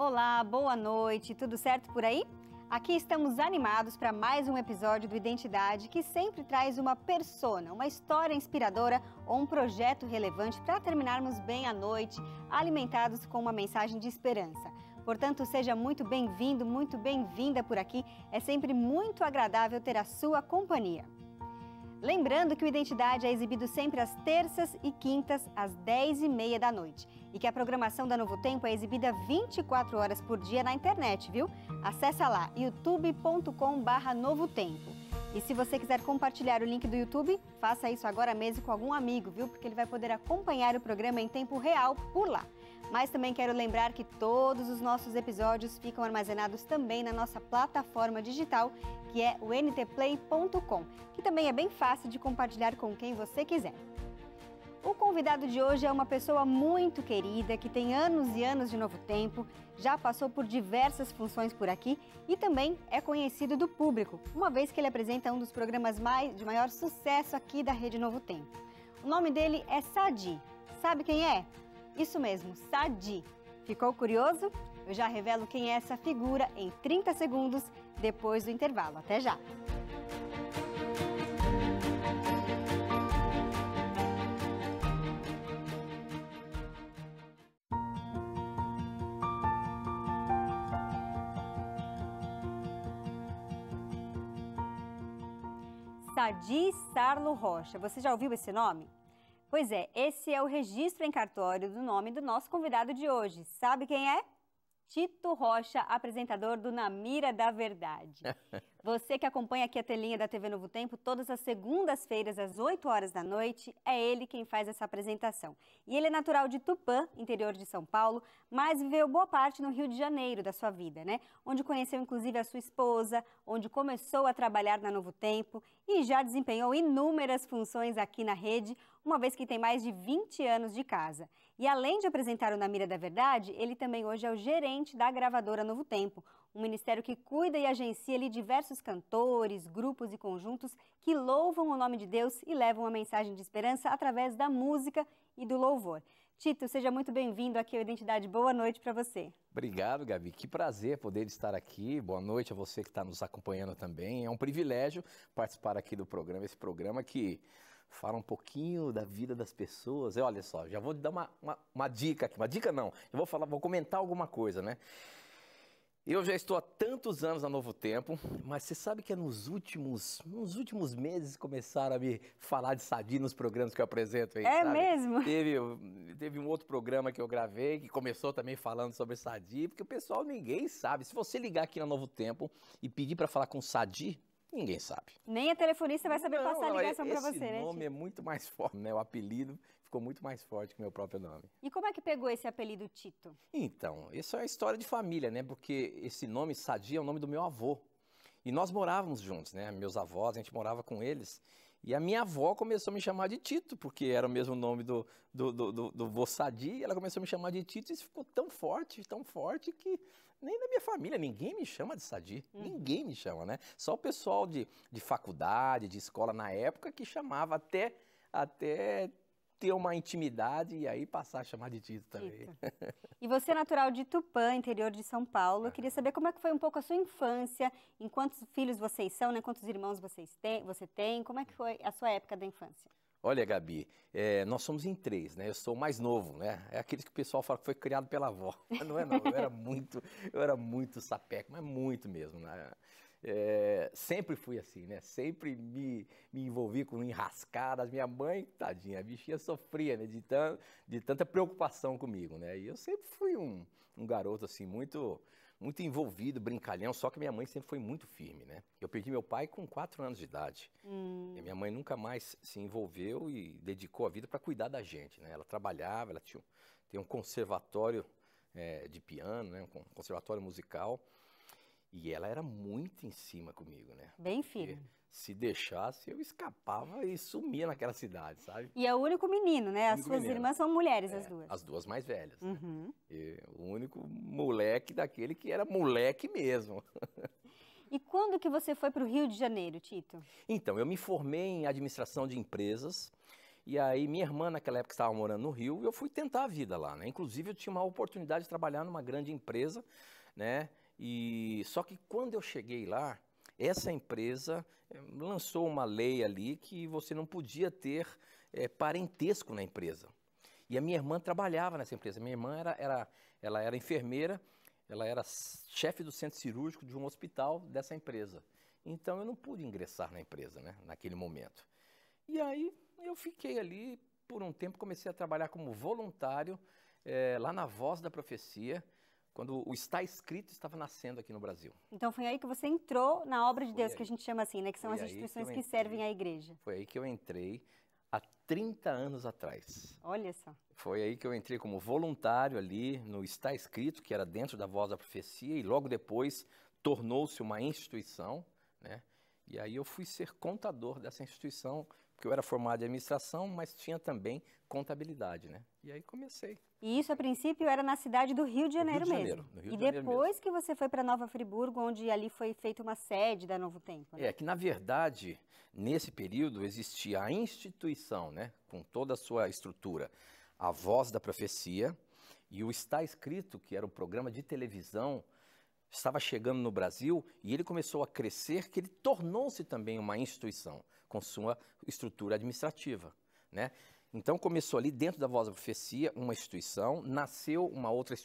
Olá, boa noite, tudo certo por aí? Aqui estamos animados para mais um episódio do Identidade que sempre traz uma persona, uma história inspiradora ou um projeto relevante para terminarmos bem a noite, alimentados com uma mensagem de esperança. Portanto, seja muito bem-vindo, muito bem-vinda por aqui. É sempre muito agradável ter a sua companhia. Lembrando que o Identidade é exibido sempre às terças e quintas, às 10h30 da noite. E que a programação da Novo Tempo é exibida 24 horas por dia na internet, viu? Acesse lá youtube.com.br novotempo E se você quiser compartilhar o link do YouTube, faça isso agora mesmo com algum amigo, viu? Porque ele vai poder acompanhar o programa em tempo real por lá. Mas também quero lembrar que todos os nossos episódios ficam armazenados também na nossa plataforma digital, que é o ntplay.com, que também é bem fácil de compartilhar com quem você quiser. O convidado de hoje é uma pessoa muito querida que tem anos e anos de novo tempo, já passou por diversas funções por aqui e também é conhecido do público, uma vez que ele apresenta um dos programas mais, de maior sucesso aqui da Rede Novo Tempo. O nome dele é Sadi. Sabe quem é? Isso mesmo, Sadi. Ficou curioso? Eu já revelo quem é essa figura em 30 segundos depois do intervalo. Até já! Sadi Sarlo Rocha. Você já ouviu esse nome? Pois é, esse é o registro em cartório do nome do nosso convidado de hoje. Sabe quem é? Tito Rocha, apresentador do Na Mira da Verdade. Você que acompanha aqui a telinha da TV Novo Tempo, todas as segundas-feiras, às 8 horas da noite, é ele quem faz essa apresentação. E ele é natural de Tupã, interior de São Paulo, mas viveu boa parte no Rio de Janeiro da sua vida, né? Onde conheceu inclusive a sua esposa, onde começou a trabalhar na Novo Tempo e já desempenhou inúmeras funções aqui na rede, uma vez que tem mais de 20 anos de casa. E além de apresentar o Na Mira da Verdade, ele também hoje é o gerente da gravadora Novo Tempo, um ministério que cuida e agencia ali diversos cantores, grupos e conjuntos que louvam o nome de Deus e levam a mensagem de esperança através da música e do louvor. Tito, seja muito bem-vindo aqui ao Identidade. Boa noite para você. Obrigado, Gabi. Que prazer poder estar aqui. Boa noite a você que está nos acompanhando também. É um privilégio participar aqui do programa, esse programa que fala um pouquinho da vida das pessoas. E olha só, já vou dar uma, uma, uma, dica aqui. Uma dica não, eu vou falar, vou comentar alguma coisa, né? Eu já estou há tantos anos na Novo Tempo, mas você sabe que é nos últimos, nos últimos meses começaram a me falar de Sadi nos programas que eu apresento aí. É sabe? mesmo? Teve, teve um outro programa que eu gravei que começou também falando sobre Sadi, porque o pessoal ninguém sabe. Se você ligar aqui na Novo Tempo e pedir para falar com Sadi, Ninguém sabe. Nem a telefonista vai saber não, passar a ligação para você, né? Esse nome é muito mais forte, né? O apelido ficou muito mais forte que o meu próprio nome. E como é que pegou esse apelido Tito? Então, isso é história de família, né? Porque esse nome Sadia é o nome do meu avô. E nós morávamos juntos, né? Meus avós, a gente morava com eles. E a minha avó começou a me chamar de Tito, porque era o mesmo nome do, do, do, do, do Vossadi. Ela começou a me chamar de Tito e isso ficou tão forte, tão forte que nem da minha família, ninguém me chama de Sadi, hum. ninguém me chama, né? Só o pessoal de, de faculdade, de escola na época que chamava até, até ter uma intimidade e aí passar a chamar de Tito também. E você é natural de Tupã, interior de São Paulo. Eu queria ah. saber como é que foi um pouco a sua infância, em quantos filhos vocês são, né? Quantos irmãos vocês têm, você tem, como é que hum. foi a sua época da infância? Olha, Gabi, é, nós somos em três, né? Eu sou o mais novo, né? É aquele que o pessoal fala que foi criado pela avó. Não é não, eu era muito, eu era muito sapeco, mas muito mesmo, né? É, sempre fui assim, né? Sempre me, me envolvi com enrascadas. Minha mãe, tadinha, a bichinha sofria né? de, tan, de tanta preocupação comigo, né? E eu sempre fui um, um garoto, assim, muito muito envolvido, brincalhão, só que minha mãe sempre foi muito firme, né? Eu perdi meu pai com 4 anos de idade. Hum. minha mãe nunca mais se envolveu e dedicou a vida para cuidar da gente, né? Ela trabalhava, ela tinha, um conservatório é, de piano, né? um conservatório musical. E ela era muito em cima comigo, né? Bem firme. Porque se deixasse, eu escapava e sumia naquela cidade, sabe? E é o único menino, né? As suas menino. irmãs são mulheres, é, as duas. As duas mais velhas. Né? Uhum. Né? o único moleque daquele que era moleque mesmo. E quando que você foi para o Rio de Janeiro, Tito? Então, eu me formei em administração de empresas. E aí, minha irmã, naquela época, estava morando no Rio, e eu fui tentar a vida lá, né? Inclusive, eu tinha uma oportunidade de trabalhar numa grande empresa, né? E só que quando eu cheguei lá, essa empresa eh, lançou uma lei ali que você não podia ter é, parentesco na empresa. E a minha irmã trabalhava nessa empresa. Minha irmã era, era, ela era enfermeira, ela era chefe do centro cirúrgico de um hospital dessa empresa. Então eu não pude ingressar na empresa, né, naquele momento. E aí eu fiquei ali por um tempo, comecei a trabalhar como voluntário é, lá na Voz da Profecia, quando o Está Escrito estava nascendo aqui no Brasil. Então foi aí que você entrou na obra de foi Deus, aí. que a gente chama assim, né? Que são foi as instituições que, que, servem à igreja. Foi aí que eu entrei há 30 anos atrás. Olha só. Foi aí que eu entrei como voluntário ali no Está Escrito, que era dentro da Voz da Profecia, e logo depois tornou-se uma instituição, né? E aí eu fui ser contador dessa instituição, porque eu era formado em administração, mas tinha também contabilidade, né? E aí comecei e isso, a princípio, era na cidade do Rio de Janeiro Rio de mesmo. Rio e de Janeiro depois mesmo. que você foi para Nova Friburgo, onde ali foi feita uma sede da Novo Tempo. Né? É, que na verdade, nesse período, existia a instituição, né, com toda a sua estrutura, a voz da profecia e o Está Escrito, que era um programa de televisão, estava chegando no Brasil e ele começou a crescer, que ele tornou-se também uma instituição, com sua estrutura administrativa, né? Então começou ali dentro da Voz da Profecia uma instituição, nasceu uma outra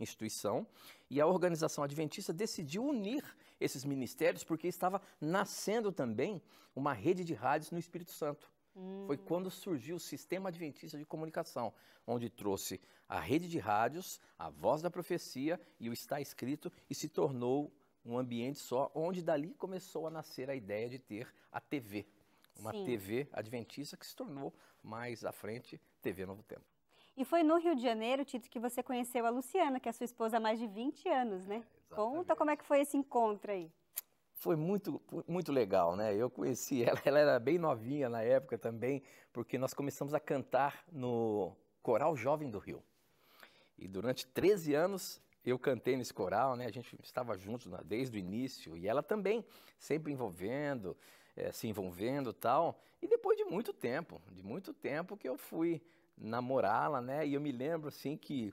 instituição e a organização adventista decidiu unir esses ministérios porque estava nascendo também uma rede de rádios no Espírito Santo. Foi hum. quando surgiu o Sistema Adventista de Comunicação, onde trouxe a rede de rádios, a voz da profecia e o está escrito e se tornou um ambiente só, onde dali começou a nascer a ideia de ter a TV uma Sim. TV adventista que se tornou mais à frente TV Novo Tempo. E foi no Rio de Janeiro, Tito, que você conheceu a Luciana, que é sua esposa há mais de 20 anos, né? É, Conta como é que foi esse encontro aí. Foi muito, muito legal, né? Eu conheci ela, ela era bem novinha na época também, porque nós começamos a cantar no Coral Jovem do Rio. E durante 13 anos eu cantei nesse coral, né? A gente estava junto desde o início e ela também, sempre envolvendo é, se envolvendo tal. E depois de muito tempo, de muito tempo que eu fui namorá-la, né? E eu me lembro assim que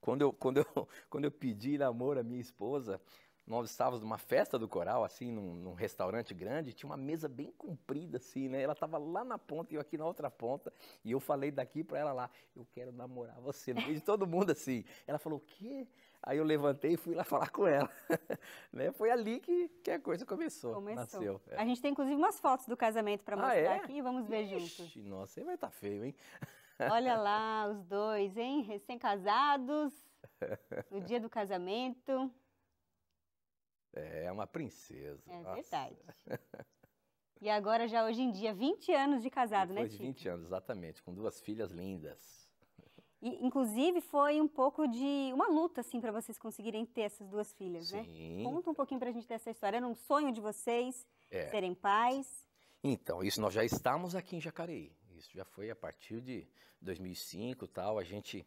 quando eu, quando eu, quando eu pedi namoro à minha esposa, nós estávamos numa festa do coral, assim, num, num, restaurante grande, tinha uma mesa bem comprida, assim, né? Ela estava lá na ponta e eu aqui na outra ponta, e eu falei daqui para ela lá, eu quero namorar você, no meio de todo mundo, assim. Ela falou, o quê? Aí eu levantei e fui lá falar com ela. né? Foi ali que, que a coisa começou. Começou. Nasceu, é. A gente tem inclusive umas fotos do casamento para ah, mostrar ah, é? aqui, vamos ver juntos. Nossa, aí vai estar tá feio, hein? Olha lá os dois, hein? Recém-casados, no dia do casamento. É, uma princesa. É nossa. verdade. E agora já hoje em dia, 20 anos de casado, né, Depois né, Tito? de 20 anos, exatamente, com duas filhas lindas. E, inclusive, foi um pouco de uma luta, assim, para vocês conseguirem ter essas duas filhas, né? Sim. né? Conta um pouquinho para a gente dessa história. Era um sonho de vocês é. serem pais? Então, isso nós já estamos aqui em Jacareí. Isso já foi a partir de 2005 tal. A gente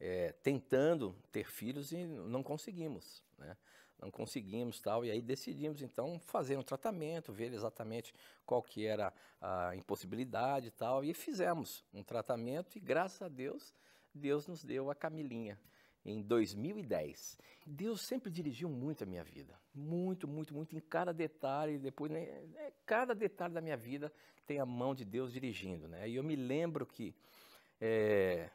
é, tentando ter filhos e não conseguimos, né? Não conseguimos tal. E aí decidimos, então, fazer um tratamento, ver exatamente qual que era a impossibilidade e tal. E fizemos um tratamento e, graças a Deus, Deus nos deu a Camilinha em 2010. Deus sempre dirigiu muito a minha vida, muito, muito, muito em cada detalhe. Depois, né, é, cada detalhe da minha vida tem a mão de Deus dirigindo, né? E eu me lembro que é,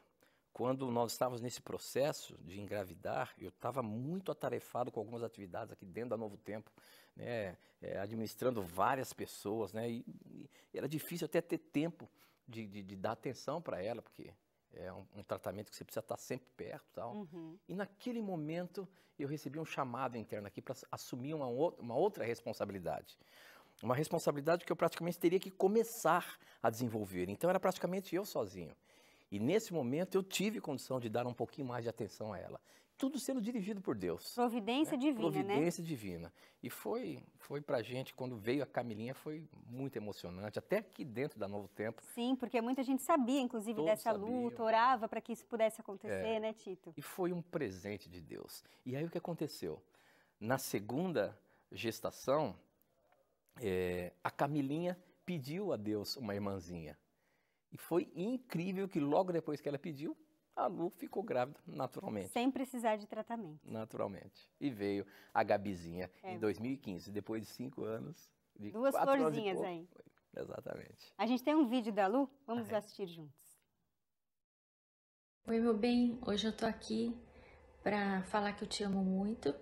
quando nós estávamos nesse processo de engravidar, eu estava muito atarefado com algumas atividades aqui dentro da Novo Tempo, né, é, administrando várias pessoas, né, e, e, era difícil até ter tempo de, de, de dar atenção para ela, porque é um, um, tratamento que você precisa estar sempre perto tal. Uhum. E naquele momento eu recebi um chamado interno aqui para assumir uma, uma outra responsabilidade. Uma responsabilidade que eu praticamente teria que começar a desenvolver. Então era praticamente eu sozinho. E nesse momento eu tive condição de dar um pouquinho mais de atenção a ela, tudo sendo dirigido por Deus. Providência né? divina, né? Providência né? divina. E foi, foi pra gente, quando veio a Camilinha, foi muito emocionante, até aqui dentro da Novo Tempo. Sim, porque muita gente sabia, inclusive, Todos dessa sabiam. luta, orava para que isso pudesse acontecer, é. né, Tito? E foi um presente de Deus. E aí o que aconteceu? Na segunda gestação, é, a Camilinha pediu a Deus uma irmãzinha. E foi incrível que logo depois que ela pediu, a Lu ficou grávida naturalmente. Sem precisar de tratamento. Naturalmente. E veio a Gabizinha é. em 2015, depois de cinco anos. De Duas florzinhas aí. Exatamente. A gente tem um vídeo da Lu, vamos ah, é. assistir juntos. Oi, meu bem. Hoje eu tô aqui para falar que eu te amo muito,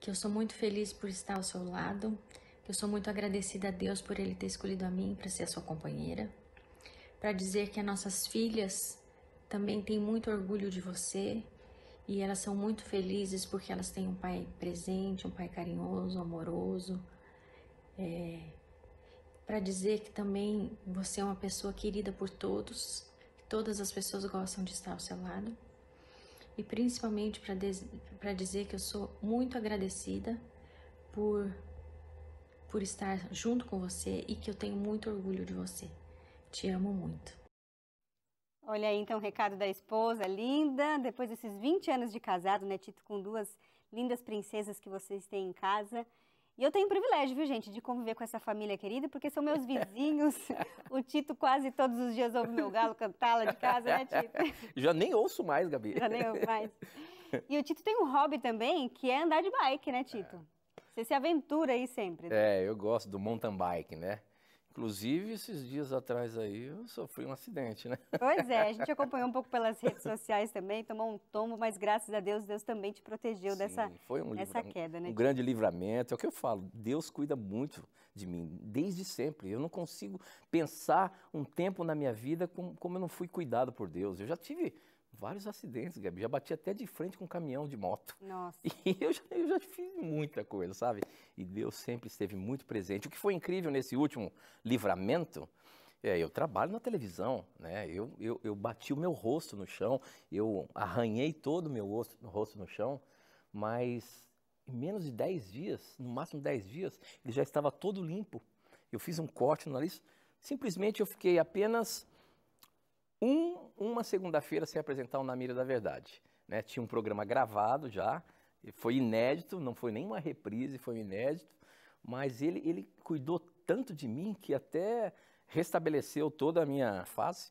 que eu sou muito feliz por estar ao seu lado, que eu sou muito agradecida a Deus por ele ter escolhido a mim para ser a sua companheira, para dizer que as nossas filhas também têm muito orgulho de você e elas são muito felizes porque elas têm um pai presente, um pai carinhoso, amoroso. É, para dizer que também você é uma pessoa querida por todos, que todas as pessoas gostam de estar ao seu lado. E principalmente para dizer que eu sou muito agradecida por, por estar junto com você e que eu tenho muito orgulho de você. Te amo muito. Olha aí, então, o recado da esposa, linda. Depois desses 20 anos de casado, né, Tito, com duas lindas princesas que vocês têm em casa. E eu tenho o privilégio, viu, gente, de conviver com essa família querida, porque são meus vizinhos. o Tito quase todos os dias ouve meu galo cantar lá de casa, né, Tito? Já nem ouço mais, Gabi. Já nem ouço mais. E o Tito tem um hobby também, que é andar de bike, né, Tito? É. Você se aventura aí sempre. Né? É, eu gosto do mountain bike, né? Inclusive, esses dias atrás aí, eu sofri um acidente, né? Pois é, a gente acompanhou um pouco pelas redes sociais também, tomou um tombo, mas graças a Deus, Deus também te protegeu Sim, dessa, foi um dessa queda, né? Um grande livramento, é o que eu falo, Deus cuida muito de mim, desde sempre. Eu não consigo pensar um tempo na minha vida como, como eu não fui cuidado por Deus. Eu já tive vários acidentes, Gabi. Já bati até de frente com um caminhão de moto. Nossa. E eu já, eu já fiz muita coisa, sabe? E Deus sempre esteve muito presente. O que foi incrível nesse último livramento. É, eu trabalho na televisão, né? Eu, eu, eu bati o meu rosto no chão, eu arranhei todo o meu rosto, rosto no chão, mas em menos de 10 dias, no máximo 10 dias, ele já estava todo limpo. Eu fiz um corte no nariz, simplesmente eu fiquei apenas um, uma segunda-feira sem apresentar o Na Mira da Verdade. Né? Tinha um programa gravado já, foi inédito, não foi nenhuma reprise, foi inédito, mas ele, ele cuidou tanto de mim que até restabeleceu toda a minha face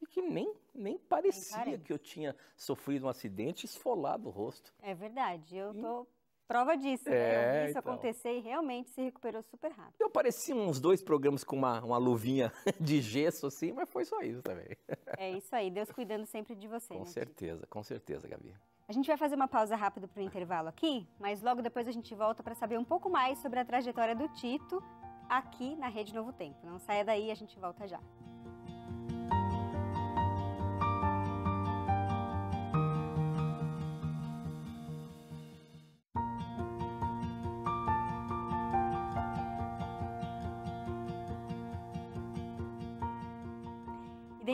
e que nem, nem parecia que eu tinha sofrido um acidente esfolado o rosto. É verdade, eu estou Prova disso, é, né? Eu vi é, isso então. acontecer e realmente se recuperou super rápido. Eu pareci uns dois programas com uma, uma luvinha de gesso assim, mas foi só isso também. É isso aí, Deus cuidando sempre de você. Com né, certeza, Tito? com certeza, Gabi. A gente vai fazer uma pausa rápida para o intervalo aqui, mas logo depois a gente volta para saber um pouco mais sobre a trajetória do Tito aqui na Rede Novo Tempo. Não saia daí, a gente volta já.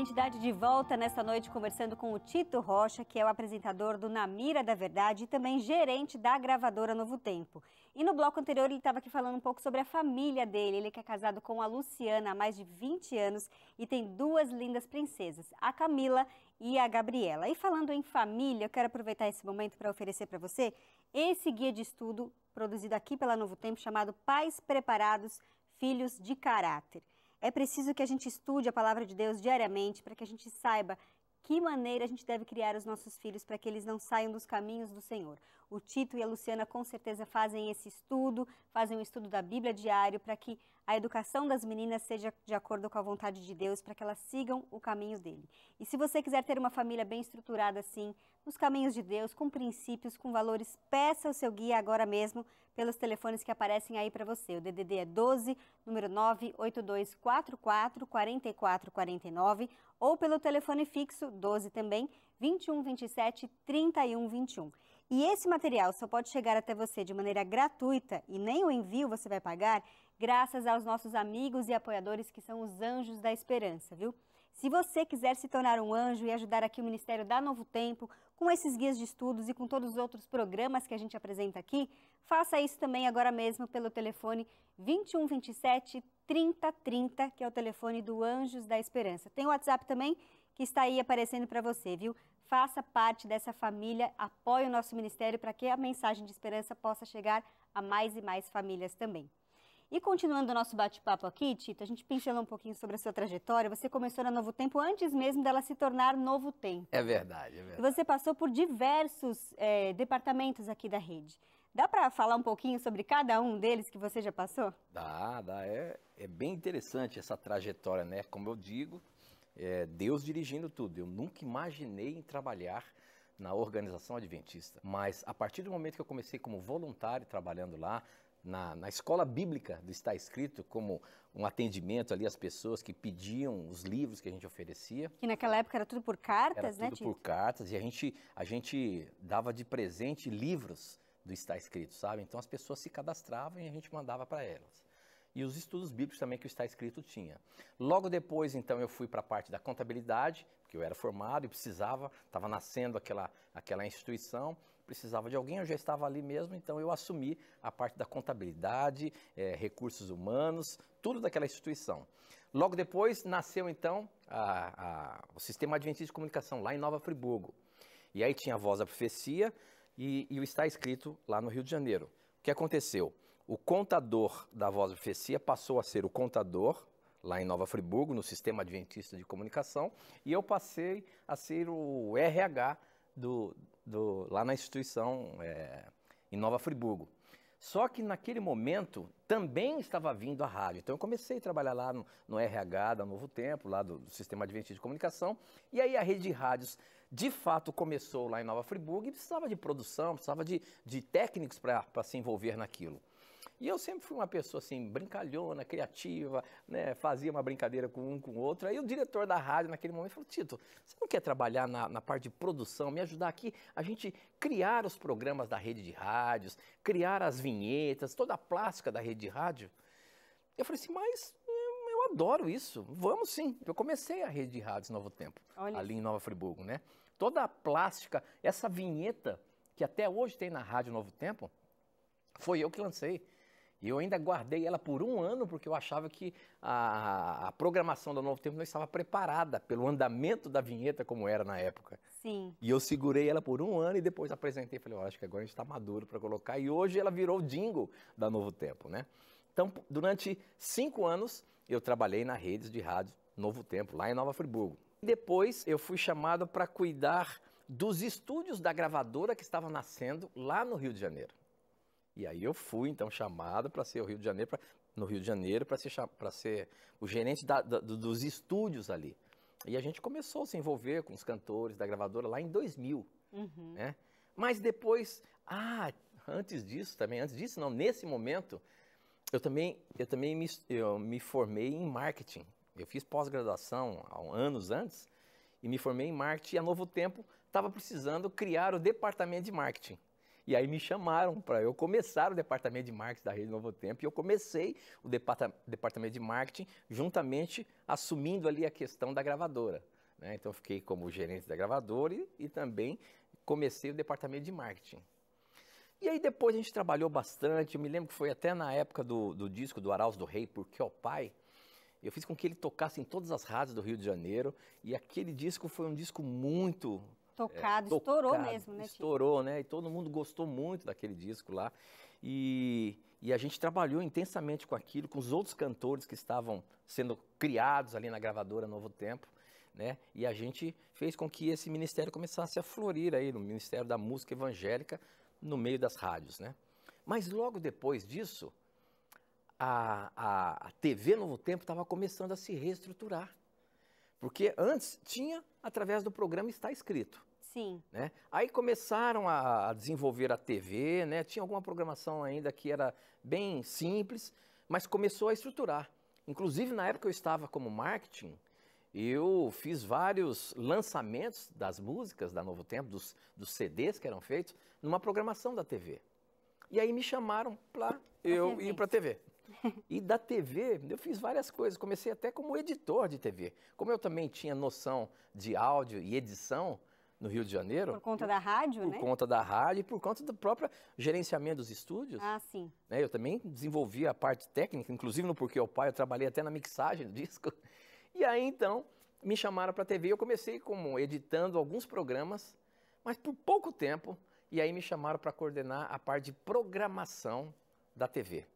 Identidade de volta nesta noite conversando com o Tito Rocha, que é o apresentador do Na Mira da Verdade e também gerente da gravadora Novo Tempo. E no bloco anterior ele estava aqui falando um pouco sobre a família dele. Ele que é casado com a Luciana há mais de 20 anos e tem duas lindas princesas, a Camila e a Gabriela. E falando em família, eu quero aproveitar esse momento para oferecer para você esse guia de estudo produzido aqui pela Novo Tempo chamado Pais Preparados, Filhos de Caráter. É preciso que a gente estude a palavra de Deus diariamente para que a gente saiba que maneira a gente deve criar os nossos filhos para que eles não saiam dos caminhos do Senhor o Tito e a Luciana com certeza fazem esse estudo, fazem um estudo da Bíblia diário para que a educação das meninas seja de acordo com a vontade de Deus, para que elas sigam o caminho dele. E se você quiser ter uma família bem estruturada assim, nos caminhos de Deus, com princípios, com valores, peça o seu guia agora mesmo pelos telefones que aparecem aí para você. O DDD é 12, número 98244 4449 ou pelo telefone fixo 12 também 2127 3121. E esse material só pode chegar até você de maneira gratuita e nem o envio você vai pagar, graças aos nossos amigos e apoiadores que são os Anjos da Esperança, viu? Se você quiser se tornar um anjo e ajudar aqui o Ministério da Novo Tempo, com esses guias de estudos e com todos os outros programas que a gente apresenta aqui, faça isso também agora mesmo pelo telefone 2127 3030, que é o telefone do Anjos da Esperança. Tem o WhatsApp também que está aí aparecendo para você, viu? faça parte dessa família, apoie o nosso ministério para que a mensagem de esperança possa chegar a mais e mais famílias também. E continuando o nosso bate-papo aqui, Tito, a gente pincelou um pouquinho sobre a sua trajetória. Você começou na Novo Tempo antes mesmo dela se tornar Novo Tempo. É verdade, é verdade. E você passou por diversos é, departamentos aqui da rede. Dá para falar um pouquinho sobre cada um deles que você já passou? Dá, dá. É, é bem interessante essa trajetória, né? Como eu digo, é, Deus dirigindo tudo. Eu nunca imaginei em trabalhar na organização adventista. Mas a partir do momento que eu comecei como voluntário trabalhando lá, na, na, escola bíblica do Está Escrito, como um atendimento ali às pessoas que pediam os livros que a gente oferecia. E naquela época era tudo por cartas, era né, tudo Tito? por cartas, e a gente, a gente dava de presente livros do Está Escrito, sabe? Então as pessoas se cadastravam e a gente mandava para elas e os estudos bíblicos também que o Está Escrito tinha. Logo depois, então, eu fui para a parte da contabilidade, porque eu era formado e precisava, estava nascendo aquela, aquela instituição, precisava de alguém, eu já estava ali mesmo, então eu assumi a parte da contabilidade, é, recursos humanos, tudo daquela instituição. Logo depois nasceu, então, a, a, o Sistema Adventista de Comunicação, lá em Nova Friburgo. E aí tinha a voz da profecia e, e o Está Escrito lá no Rio de Janeiro. O que aconteceu? O contador da voz profecia passou a ser o contador lá em Nova Friburgo, no Sistema Adventista de Comunicação, e eu passei a ser o RH do, do lá na instituição é, em Nova Friburgo. Só que naquele momento também estava vindo a rádio. Então eu comecei a trabalhar lá no, no RH da Novo Tempo, lá do, do, Sistema Adventista de Comunicação. E aí a rede de rádios de fato começou lá em Nova Friburgo e precisava de produção, precisava de, de técnicos para se envolver naquilo. E eu sempre fui uma pessoa assim, brincalhona, criativa, né? fazia uma brincadeira com um, com o outro. Aí o diretor da rádio, naquele momento, falou: Tito, você não quer trabalhar na, na parte de produção, me ajudar aqui a gente criar os programas da rede de rádios, criar as vinhetas, toda a plástica da rede de rádio? Eu falei assim, mas hum, eu adoro isso. Vamos sim. Eu comecei a rede de rádios Novo Tempo, Olha ali em Nova Friburgo, né? Toda a plástica, essa vinheta que até hoje tem na Rádio Novo Tempo, foi eu que lancei. E eu ainda guardei ela por um ano, porque eu achava que a, a, programação do Novo Tempo não estava preparada pelo andamento da vinheta como era na época. Sim. E eu segurei ela por um ano e depois apresentei. Falei, oh, acho que agora a gente está maduro para colocar. E hoje ela virou o jingle da Novo Tempo, né? Então, durante cinco anos, eu trabalhei na rede de rádio Novo Tempo, lá em Nova Friburgo. Depois, eu fui chamado para cuidar dos estúdios da gravadora que estava nascendo lá no Rio de Janeiro. E aí eu fui, então, chamado para ser o Rio de Janeiro, pra, no Rio de Janeiro, para ser, ser o gerente da, da, dos estúdios ali. E a gente começou a se envolver com os cantores da gravadora lá em 2000, uhum. né? Mas depois, ah, antes disso também, antes disso não, nesse momento, eu também, eu também me, eu me formei em marketing. Eu fiz pós-graduação anos antes e me formei em marketing. E a Novo Tempo estava precisando criar o departamento de marketing. E aí me chamaram para eu começar o departamento de marketing da Rede Novo Tempo. E eu comecei o departamento de marketing juntamente assumindo ali a questão da gravadora. Né? Então fiquei como gerente da gravadora e, e também comecei o departamento de marketing. E aí depois a gente trabalhou bastante. Eu me lembro que foi até na época do, do disco do Arauz do Rei, Porque o Pai. Eu fiz com que ele tocasse em todas as rádios do Rio de Janeiro. E aquele disco foi um disco muito Tocado, é, tocado estourou mesmo, né? Estourou, Chico? né? E todo mundo gostou muito daquele disco lá. E, e a gente trabalhou intensamente com aquilo, com os outros cantores que estavam sendo criados ali na gravadora Novo Tempo. Né? E a gente fez com que esse ministério começasse a florir aí no Ministério da Música Evangélica no meio das rádios, né? Mas logo depois disso, a, a, a TV Novo Tempo estava começando a se reestruturar. Porque antes tinha através do programa está escrito. Sim. Né? Aí começaram a, a desenvolver a TV, né? tinha alguma programação ainda que era bem simples, mas começou a estruturar. Inclusive, na época eu estava como marketing, eu fiz vários lançamentos das músicas da Novo Tempo, dos, dos CDs que eram feitos, numa programação da TV. E aí me chamaram para eu ir para a TV e da TV, eu fiz várias coisas. Comecei até como editor de TV. Como eu também tinha noção de áudio e edição no Rio de Janeiro. Por conta da rádio, por né? Por conta da rádio e por conta do próprio gerenciamento dos estúdios. Ah, sim. Né? Eu também desenvolvi a parte técnica, inclusive no Porquê o Pai, eu trabalhei até na mixagem do disco. E aí, então, me chamaram para a TV. Eu comecei como editando alguns programas, mas por pouco tempo. E aí me chamaram para coordenar a parte de programação da TV.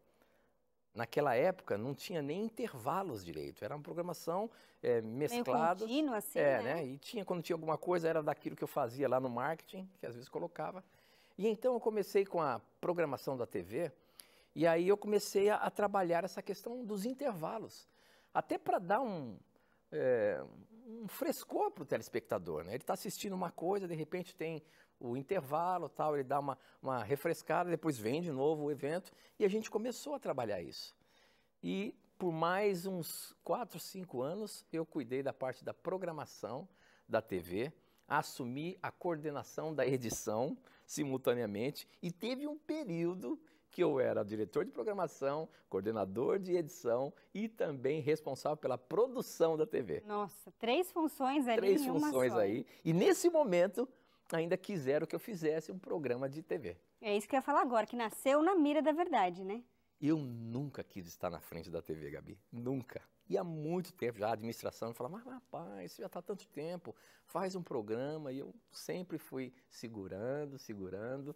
Naquela época não tinha nem intervalos direito, era uma programação é, mesclada. Meio contínuo, assim, é, né? né? E tinha, quando tinha alguma coisa, era daquilo que eu fazia lá no marketing, que às vezes colocava. E então eu comecei com a programação da TV, e aí eu comecei a, a trabalhar essa questão dos intervalos. Até para dar um, é, um frescor para o telespectador, né? Ele está assistindo uma coisa, de repente tem o intervalo, tal, ele dá uma, uma refrescada, depois vem de novo o evento e a gente começou a trabalhar isso. E por mais uns 4, 5 anos eu cuidei da parte da programação da TV, assumi a coordenação da edição simultaneamente e teve um período que eu era diretor de programação, coordenador de edição e também responsável pela produção da TV. Nossa, três funções ali. Três funções só. aí. E nesse momento ainda quiseram que eu fizesse um programa de TV. É isso que eu ia falar agora, que nasceu na mira da verdade, né? Eu nunca quis estar na frente da TV, Gabi. Nunca. E há muito tempo já a administração falava, mas rapaz, isso já está há tanto tempo, faz um programa. E eu sempre fui segurando, segurando,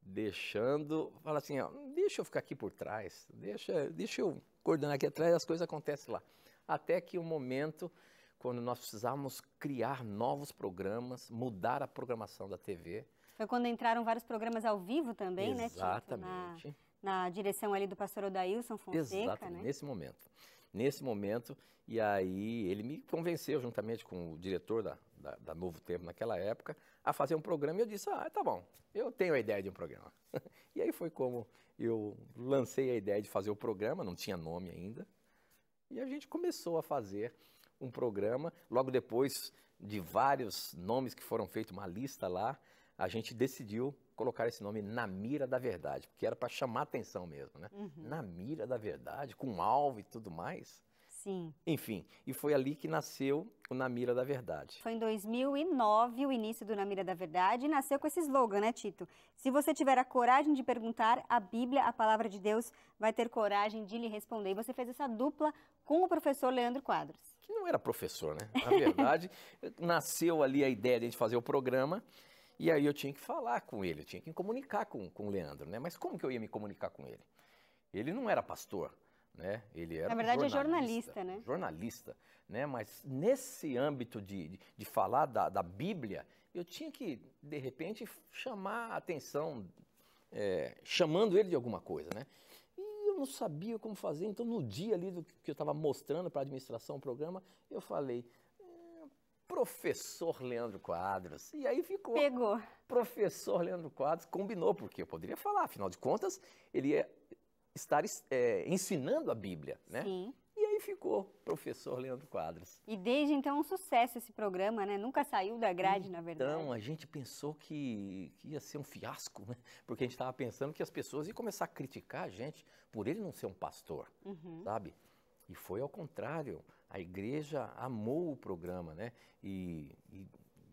deixando. Fala assim, ó, deixa eu ficar aqui por trás, deixa, deixa eu coordenar aqui atrás, as coisas acontecem lá. Até que um momento quando nós precisávamos criar novos programas, mudar a programação da TV. Foi quando entraram vários programas ao vivo também, né, Exatamente. né, Exatamente. Na, direção ali do pastor Odailson Fonseca, Exatamente, né? nesse momento. Nesse momento, e aí ele me convenceu, juntamente com o diretor da, da, da Novo Tempo naquela época, a fazer um programa. E eu disse, ah, tá bom, eu tenho a ideia de um programa. e aí foi como eu lancei a ideia de fazer o programa, não tinha nome ainda. E a gente começou a fazer um programa. Logo depois de vários nomes que foram feitos, uma lista lá, a gente decidiu colocar esse nome na mira da verdade, porque era para chamar atenção mesmo, né? Uhum. Na mira da verdade, com um alvo e tudo mais. Sim. Enfim, e foi ali que nasceu o Namira da Verdade. Foi em 2009 o início do Namira da Verdade e nasceu com esse slogan, né, Tito? Se você tiver a coragem de perguntar, a Bíblia, a palavra de Deus, vai ter coragem de lhe responder. E você fez essa dupla com o professor Leandro Quadros. Que não era professor, né? Na verdade, nasceu ali a ideia de a gente fazer o programa. E aí eu tinha que falar com ele, eu tinha que me comunicar com, com o Leandro, né? Mas como que eu ia me comunicar com ele? Ele não era pastor né? Ele era Na verdade é jornalista, é jornalista, né? Jornalista, né? Mas nesse âmbito de, de, de falar da, da, Bíblia, eu tinha que, de repente, chamar a atenção, é, chamando ele de alguma coisa, né? E eu não sabia como fazer, então no dia ali do que eu estava mostrando para a administração o programa, eu falei, é, professor Leandro Quadros. E aí ficou. Pegou. Professor Leandro Quadros combinou, porque eu poderia falar, afinal de contas, ele é estar é, ensinando a Bíblia, né? Sim. E aí ficou professor Leandro Quadros. E desde então um sucesso esse programa, né? Nunca saiu da grade, então, na verdade. Então, a gente pensou que, que, ia ser um fiasco, né? Porque a gente estava pensando que as pessoas iam começar a criticar a gente por ele não ser um pastor, uhum. sabe? E foi ao contrário. A igreja amou o programa, né? E, e,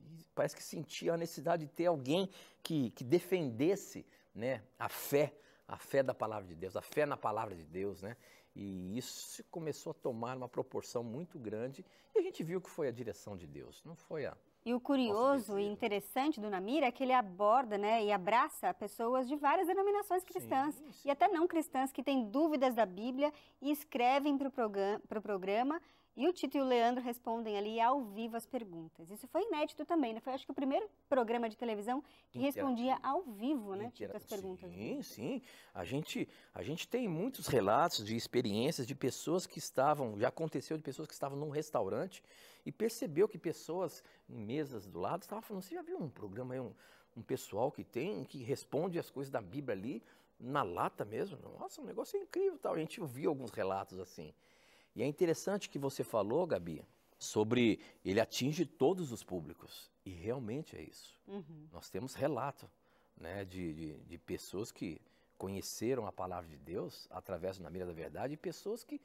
e parece que sentia a necessidade de ter alguém que, que defendesse né, a fé a fé da palavra de Deus, a fé na palavra de Deus, né? E isso começou a tomar uma proporção muito grande e a gente viu que foi a direção de Deus, não foi a e o curioso e interessante do Namir é que ele aborda né, e abraça pessoas de várias denominações cristãs sim, sim. e até não cristãs que têm dúvidas da Bíblia e escrevem para o programa, pro programa. E o Tito e o Leandro respondem ali ao vivo as perguntas. Isso foi inédito também, né? Foi acho que o primeiro programa de televisão que respondia ao vivo, né, Tito, as perguntas. Sim, sim. A gente, a gente tem muitos relatos de experiências de pessoas que estavam, já aconteceu de pessoas que estavam num restaurante e percebeu que pessoas em mesas do lado estavam falando, você já viu um programa aí, um, um pessoal que tem, que responde as coisas da Bíblia ali na lata mesmo? Nossa, um negócio incrível tal. A gente ouviu alguns relatos assim. E é interessante que você falou, Gabi, sobre ele atinge todos os públicos. E realmente é isso. Uhum. Nós temos relato né, de, de, de, pessoas que conheceram a palavra de Deus através da mira da verdade e pessoas que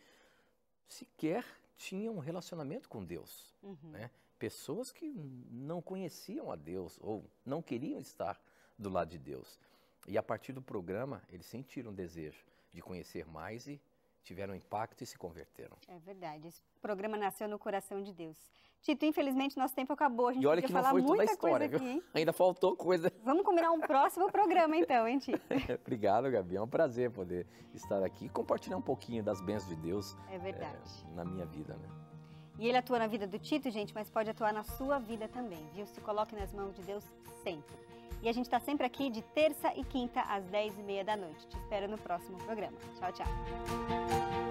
sequer tinham um relacionamento com Deus. Uhum. Né? Pessoas que não conheciam a Deus ou não queriam estar do lado de Deus. E a partir do programa, eles sentiram o desejo de conhecer mais e tiveram impacto e se converteram. É verdade. Esse programa nasceu no coração de Deus. Tito, infelizmente nosso tempo acabou. A gente e olha que falar foi muita história, coisa aqui, Ainda faltou coisa. Vamos combinar um próximo programa então, hein, Tito? Obrigado, Gabi. É um prazer poder estar aqui e compartilhar um pouquinho das bênçãos de Deus é verdade. É, na minha vida, né? E ele atua na vida do Tito, gente, mas pode atuar na sua vida também, viu? Se coloque nas mãos de Deus sempre. E a gente está sempre aqui de terça e quinta às 10h30 da noite. Te espero no próximo programa. Tchau, tchau.